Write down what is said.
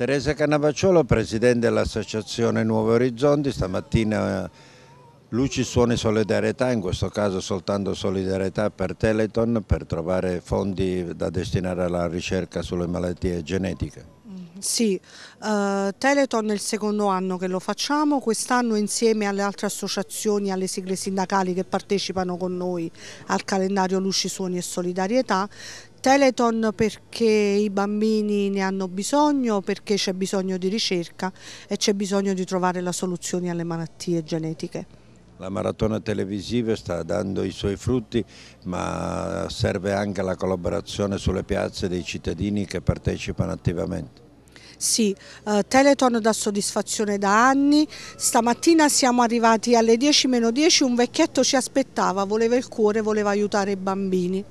Teresa Cannavacciolo, presidente dell'associazione Nuovo Orizzonti, stamattina Luci Suoni Solidarietà, in questo caso soltanto solidarietà per Teleton per trovare fondi da destinare alla ricerca sulle malattie genetiche. Sì, uh, Teleton è il secondo anno che lo facciamo, quest'anno insieme alle altre associazioni, alle sigle sindacali che partecipano con noi al calendario Luci, Suoni e Solidarietà, Teleton perché i bambini ne hanno bisogno, perché c'è bisogno di ricerca e c'è bisogno di trovare la soluzione alle malattie genetiche. La maratona televisiva sta dando i suoi frutti ma serve anche la collaborazione sulle piazze dei cittadini che partecipano attivamente. Sì, eh, Teleton dà soddisfazione da anni, stamattina siamo arrivati alle 10 meno 10, un vecchietto ci aspettava, voleva il cuore, voleva aiutare i bambini.